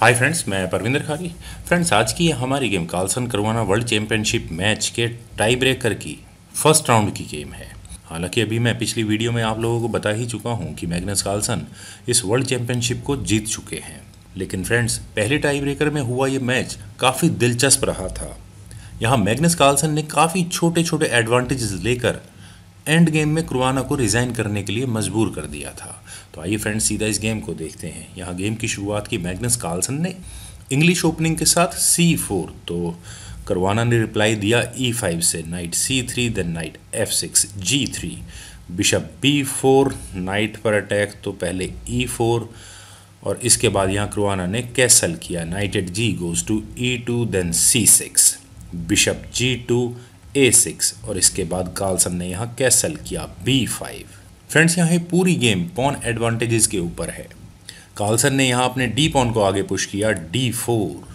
hi friends मैं परविंदर खारी friends आज की हमारी game Carlsen Caruana world championship match के टाई ब्रेकर की फर्स्ट राउंड की गेम है हालांकि अभी मैं पिछली वीडियो में आप लोगों को बता ही चुका हूं कि मैग्नस कार्लसन इस वर्ल्ड चैंपियनशिप को जीत चुके हैं लेकिन फ्रेंड्स पहले टाई ब्रेकर में हुआ ये मैच काफ़ी दिलचस्प रहा था यहाँ मैग्नस कार्लसन ने काफ़ी छोटे छोटे एडवांटेजेस लेकर एंड गेम में क्रुआना को रिज़ाइन करने के लिए मजबूर कर दिया था तो आइए फ्रेंड्स सीधा इस गेम को देखते हैं यहाँ गेम की शुरुआत की मैग्नस कार्लसन ने इंग्लिश ओपनिंग के साथ सी फोर तो करवाना ने रिप्लाई दिया ई e फाइव से knight C three then knight F six G three bishop B four knight पर अटैक तो पहले ई e फोर और इसके बाद यहाँ करवाना ने कैसल किया knight eight G goes to E two then C six bishop G two A six और इसके बाद कार्लसन ने यहाँ कैसल किया बी फाइव फ्रेंड्स यहाँ पूरी गेम पॉन एडवांटेजेस के ऊपर है कार्लसन ने यहाँ अपने डी पॉन को आगे पुश किया डी फोर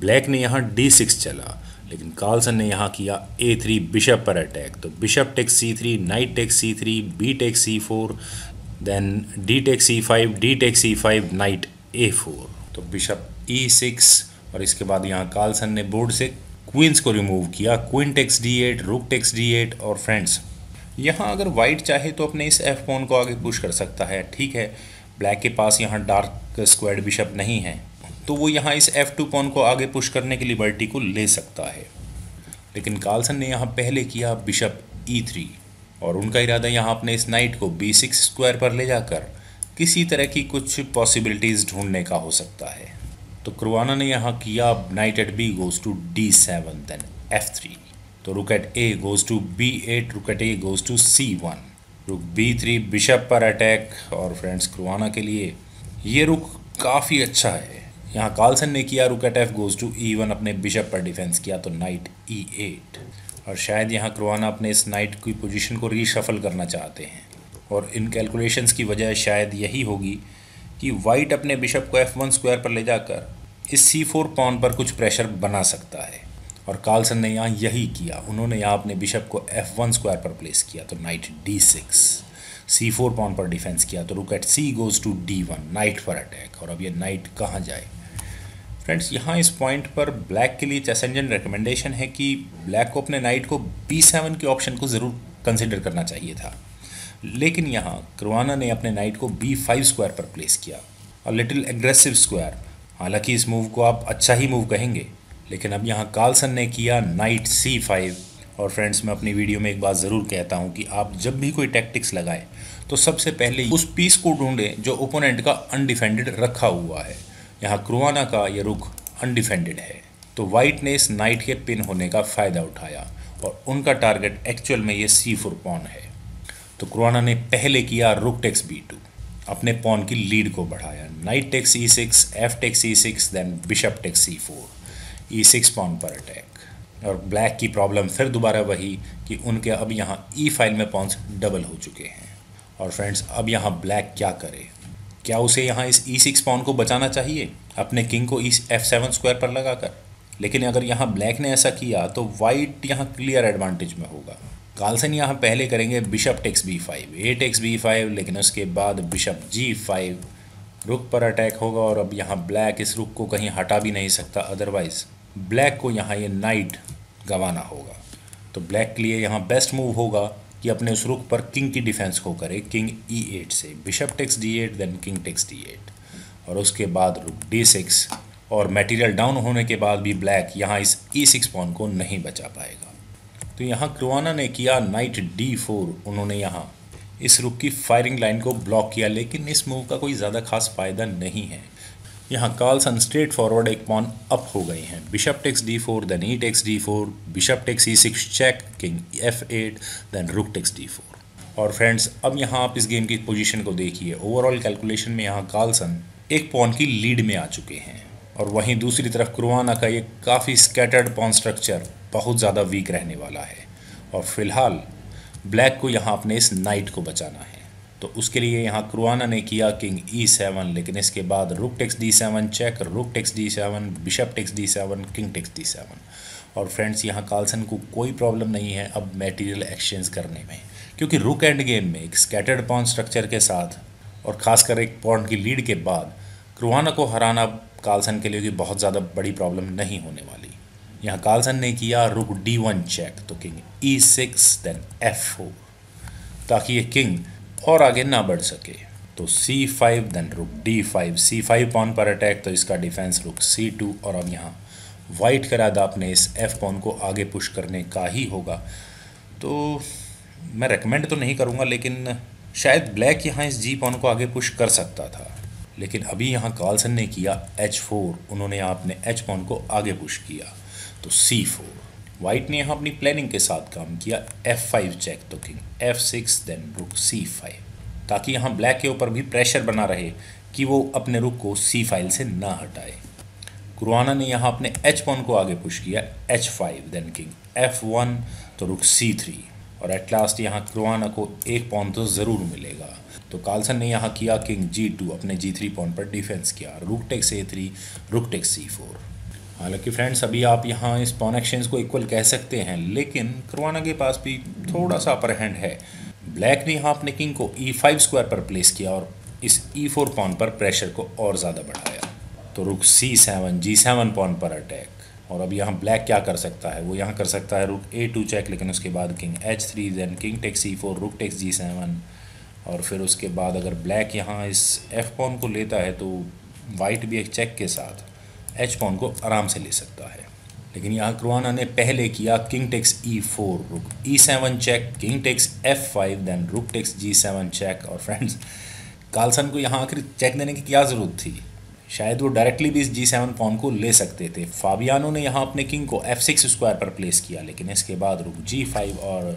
ब्लैक ने यहाँ डी सिक्स चला लेकिन कार्लसन ने यहाँ किया ए थ्री बिशप पर अटैक तो bishop take C three knight take C three B take C four then D take C five D take C five knight A four तो bishop E six और इसके बाद यहाँ Carlsen ने board से queen's को remove किया queen takes D eight rook takes D eight और फ्रेंड्स यहाँ अगर वाइट चाहे तो अपने इस एफ पोन को आगे पुश कर सकता है ठीक है ब्लैक के पास यहाँ डार्क स्क्वाड बिशप नहीं है तो वो यहाँ इस एफ टू पॉन को आगे पुश करने की लिबर्टी को ले सकता है लेकिन कार्लसन ने यहाँ पहले किया बिशप ई थ्री और उनका इरादा यहाँ अपने इस नाइट को बी सिक्स स्क्वायर पर ले जाकर किसी तरह की कुछ पॉसिबिलिटीज़ ढूंढने का हो सकता है तो कुरवाना ने यहाँ किया knight eight B goes to D seven then F three तो rook eight A goes to B eight rook eight A goes to C one rook B three bishop पर अटैक और फ्रेंड्स कुरवाना के लिए ये रुक काफ़ी अच्छा है यहाँ कार्लसन ने किया rook eight F goes to E one अपने बिशप पर डिफेंस किया तो नाइट ई एट और शायद यहाँ कुरवाना अपने इस नाइट की पोजिशन को रीशफल करना चाहते हैं और इन कैलकुलेशंस की वजह शायद यही होगी कि वाइट अपने बिशप को एफ वन स्क्वायर पर ले जाकर इस सी फोर पॉन पर कुछ प्रेशर बना सकता है और कार्लसन ने यहाँ यही किया उन्होंने यहाँ अपने बिशप को एफ वन स्क्वायर पर प्लेस किया तो knight D six C four pawn पर डिफेंस किया तो rook eight C goes to D one knight पर अटैक और अब ये नाइट कहाँ जाए फ्रेंड्स यहाँ इस पॉइंट पर ब्लैक के लिए चैसेंजन रिकमेंडेशन है कि ब्लैक को अपने नाइट को बी सेवन के ऑप्शन को ज़रूर कंसिडर करना चाहिए था लेकिन यहाँ क्रुआना ने अपने नाइट को बी फाइव स्क्वायर पर प्लेस किया और लिटिल एग्रेसिव स्क्वायर हालांकि इस मूव को आप अच्छा ही मूव कहेंगे लेकिन अब यहाँ कार्लसन ने किया नाइट सी फाइव और फ्रेंड्स मैं अपनी वीडियो में एक बात ज़रूर कहता हूँ कि आप जब भी कोई टैक्टिक्स लगाएं तो सबसे पहले उस पीस को ढूंढें जो ओपोनेंट का अनडिफेंडेड रखा हुआ है यहाँ क्रुआना का यह रुख अनडिफेंडेड है तो वाइट ने इस नाइट के पिन होने का फ़ायदा उठाया और उनका टारगेट एक्चुअल में ये सी फुरपॉन है तो क्रुआना ने पहले किया रुक टेक्स बी टू अपने पॉन की लीड को बढ़ाया knight takes E six F takes E six then bishop takes E four E six pawn पर अटैक और ब्लैक की प्रॉब्लम फिर दोबारा वही कि उनके अब यहाँ ई e फाइल में पॉन्स डबल हो चुके हैं और फ्रेंड्स अब यहाँ ब्लैक क्या करे क्या उसे यहाँ इस ई सिक्स पॉन को बचाना चाहिए अपने किंग को ई एफ सेवन स्क्वायर पर लगाकर लेकिन अगर यहाँ ब्लैक ने ऐसा किया तो वाइट यहाँ क्लियर एडवांटेज में होगा कार्लसन यहाँ पहले करेंगे bishop takes B five A takes B five लेकिन उसके बाद बिशप जी फाइव रुख पर अटैक होगा और अब यहाँ ब्लैक इस रुख को कहीं हटा भी नहीं सकता अदरवाइज ब्लैक को यहाँ ये यह नाइट गंवाना होगा तो ब्लैक के लिए यहाँ बेस्ट मूव होगा कि अपने उस रुख पर किंग की डिफेंस को करे किंग ई एट से bishop takes D eight then king takes D eight और उसके बाद रुक डी सिक्स और मटेरियल डाउन होने के बाद भी ब्लैक यहाँ इस ई सिक्स पॉन को नहीं बचा पाएगा तो यहाँ क्रुआना ने किया नाइट डी फोर उन्होंने यहाँ इस रुक की फायरिंग लाइन को ब्लॉक किया लेकिन इस मूव का कोई ज़्यादा खास फायदा नहीं है यहाँ कार्लसन स्ट्रेट फॉरवर्ड एक पॉन अप हो गए हैं bishop takes D four then E e takes D four bishop takes E six check king F eight then rook takes D four और फ्रेंड्स अब यहाँ आप इस गेम की पोजीशन को देखिए ओवरऑल कैलकुलेशन में यहाँ कार्लसन एक पॉन की लीड में आ चुके हैं और वहीं दूसरी तरफ क्रुआना का ये काफ़ी स्कैटर्ड पॉन स्ट्रक्चर बहुत ज़्यादा वीक रहने वाला है और फिलहाल ब्लैक को यहाँ अपने इस नाइट को बचाना है तो उसके लिए यहाँ क्रुआना ने किया किंग ई सेवन लेकिन इसके बाद rook takes D seven check rook takes D seven bishop takes D seven king takes D seven और फ्रेंड्स यहाँ कार्लसन को कोई प्रॉब्लम नहीं है अब मेटीरियल एक्सचेंज करने में क्योंकि रुक एंड गेम में एक स्कैटर्ड पॉन स्ट्रक्चर के साथ और ख़ासकर एक पॉन्ट की लीड के बाद क्रुआना को हराना कार्लसन के लिए भी बहुत ज़्यादा बड़ी प्रॉब्लम नहीं होने वाली यहाँ कार्लसन ने किया रुक डी वन चेक तो king E six then F four ताकि ये किंग और आगे ना बढ़ सके तो C five then rook D five C five pawn पर अटैक तो इसका डिफेंस रुक सी टू और अब यहाँ वाइट करादा आपने इस एफ पॉन को आगे पुश करने का ही होगा तो मैं रेकमेंड तो नहीं करूँगा लेकिन शायद ब्लैक यहाँ इस जी पॉन को आगे पुश कर सकता था लेकिन अभी यहाँ कार्लसन ने किया एच फोर उन्होंने यहाँ अपने एच पॉन को आगे पुश किया तो सी फोर वाइट ने यहाँ अपनी प्लानिंग के साथ काम किया एफ फाइव चेक तो king F six then rook C five ताकि यहाँ ब्लैक के ऊपर भी प्रेशर बना रहे कि वो अपने रुक को सी फाइल से ना हटाए कुराना ने यहाँ अपने एच पॉन को आगे पुश किया H five then king F one तो रुक सी थ्री और एट लास्ट यहाँ कुराना को एक पॉन तो ज़रूर मिलेगा तो कार्लसन ने यहाँ किया किंग जी टू अपने जी थ्री पॉन पर डिफेंस किया rook takes A three rook takes C four हालांकि फ्रेंड्स अभी आप यहाँ इस पॉन एक्सचेंज को इक्वल कह सकते हैं लेकिन करवाना के पास भी थोड़ा सा अपर हैंड है ब्लैक ने यहाँ अपने किंग को ई फाइव स्क्वायर पर प्लेस किया और इस ई फोर पॉन पर प्रेशर को और ज़्यादा बढ़ाया तो rook C seven G seven pawn पर अटैक और अब यहाँ ब्लैक क्या कर सकता है वो यहाँ कर सकता है रुक ए टू चेक लेकिन उसके बाद king H three then king takes E four rook takes G seven और फिर उसके बाद अगर ब्लैक यहाँ इस एफ पॉन को लेता है तो वाइट भी एक चेक के साथ एच पॉन को आराम से ले सकता है लेकिन यहाँ क्रुआना ने पहले किया king takes E four rook E seven check king takes F five then rook takes G seven check और फ्रेंड्स कार्लसन को यहाँ आखिर चेक देने की क्या ज़रूरत थी शायद वो डायरेक्टली भी इस जी सेवन पॉन को ले सकते थे फाबियानो ने यहाँ अपने किंग को एफ सिक्स स्क्वायर पर प्लेस किया लेकिन इसके बाद रुक जी फाइव और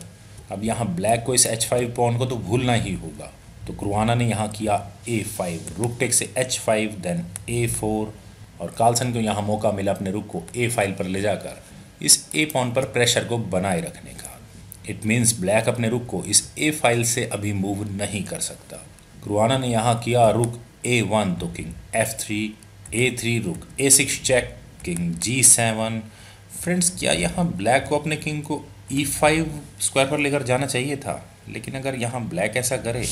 अब यहाँ ब्लैक को इस एच फाइव पॉन को तो भूलना ही होगा तो क्रुआना ने यहाँ किया A five rook takes H five then A four और कार्लसन को यहाँ मौका मिला अपने रुख को ए फाइल पर ले जाकर इस ए पॉन पर प्रेशर को बनाए रखने का इट मीन्स ब्लैक अपने रुख को इस ए फाइल से अभी मूव नहीं कर सकता क्रुआना ने यहाँ किया रुख ए वन तो king F three A three rook A six check king G seven friends क्या यहाँ ब्लैक को अपने किंग को ई फाइव स्क्वायर पर लेकर जाना चाहिए था लेकिन अगर यहाँ ब्लैक ऐसा करे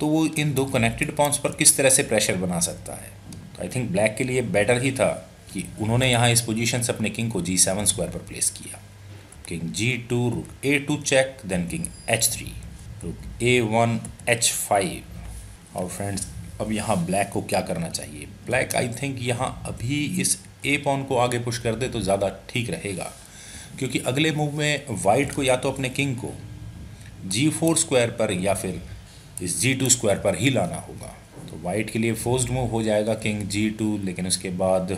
तो वो इन दो कनेक्टेड पॉन्स पर किस तरह से प्रेशर बना सकता है आई थिंक ब्लैक के लिए बेटर ही था कि उन्होंने यहाँ इस पोजीशन से अपने किंग को जी सेवन स्क्वायर पर प्लेस किया king G two rook A two check then king H three rook A one H five और फ्रेंड्स अब यहाँ ब्लैक को क्या करना चाहिए ब्लैक आई थिंक यहाँ अभी इस ए पॉन को आगे पुश कर दे तो ज़्यादा ठीक रहेगा क्योंकि अगले मूव में वाइट को या तो अपने किंग को जी फोर स्क्वायर पर या फिर इस जी टू स्क्वायर पर ही लाना होगा तो वाइट के लिए फोर्स्ड मूव हो जाएगा किंग जी टू लेकिन उसके बाद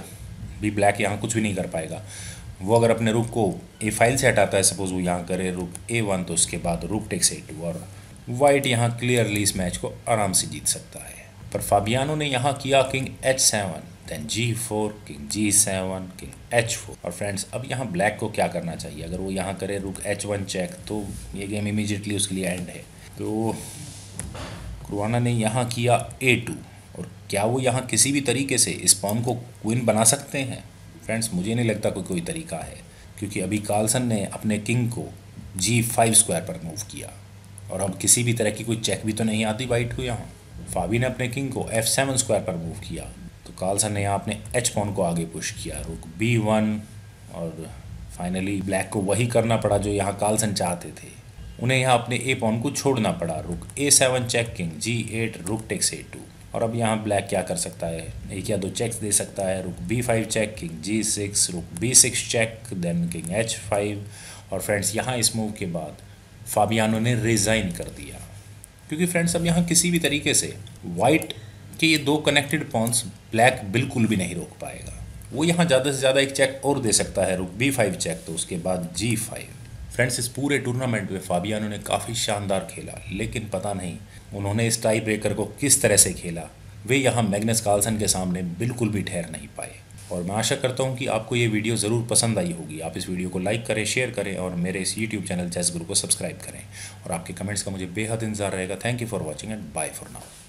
भी ब्लैक यहाँ कुछ भी नहीं कर पाएगा वो अगर अपने रूप को ए फाइल से हटाता है सपोज वो यहाँ करे रूप ए वन तो उसके बाद रूप टेक्स ए टू और वाइट यहाँ क्लियरली इस मैच को आराम से जीत सकता है पर फाबियानो ने यहाँ किया king H seven then G four king G seven king H four और फ्रेंड्स अब यहाँ ब्लैक को क्या करना चाहिए अगर वो यहाँ करे रुक एच वन चेक तो ये गेम इमीजिएटली उसके लिए एंड है तो रुवाना ने यहाँ किया ए टू और क्या वो यहाँ किसी भी तरीके से इस पॉन को क्विन बना सकते हैं फ्रेंड्स मुझे नहीं लगता कोई कोई तरीका है क्योंकि अभी कार्लसन ने अपने किंग को जी फाइव स्क्वायर पर मूव किया और अब किसी भी तरह की कोई चेक भी तो नहीं आती वाइट को यहाँ फाबी ने अपने किंग को एफ सेवन स्क्वायर पर मूव किया तो कार्लसन ने यहाँ अपने एच पॉन को आगे पुश किया रुक बी वन और फाइनली ब्लैक को वही करना पड़ा जो यहाँ कार्लसन चाहते थे उन्हें यहाँ अपने ए पॉन को छोड़ना पड़ा rook A seven check king G eight rook takes A two और अब यहाँ ब्लैक क्या कर सकता है एक या दो चेक्स दे सकता है rook B five check king G six rook B six check then king H five और फ्रेंड्स यहाँ इस मूव के बाद फाबियानो ने रिज़ाइन कर दिया क्योंकि फ्रेंड्स अब यहाँ किसी भी तरीके से वाइट के ये दो कनेक्टेड पॉन्स ब्लैक बिल्कुल भी नहीं रोक पाएगा वो यहाँ ज़्यादा से ज़्यादा एक चेक और दे सकता है रुक बी फाइव चेक तो उसके बाद जी फाइव फ्रेंड्स इस पूरे टूर्नामेंट में फाबियानो ने काफ़ी शानदार खेला लेकिन पता नहीं उन्होंने इस टाई ब्रेकर को किस तरह से खेला वे यहाँ मैग्नस कार्लसन के सामने बिल्कुल भी ठहर नहीं पाए और मैं आशा करता हूँ कि आपको ये वीडियो ज़रूर पसंद आई होगी आप इस वीडियो को लाइक करें शेयर करें और मेरे इस यूट्यूब चैनल जैस गुरु को सब्सक्राइब करें और आपके कमेंट्स का मुझे बेहद इंतजार रहेगा thank you for watching and bye for now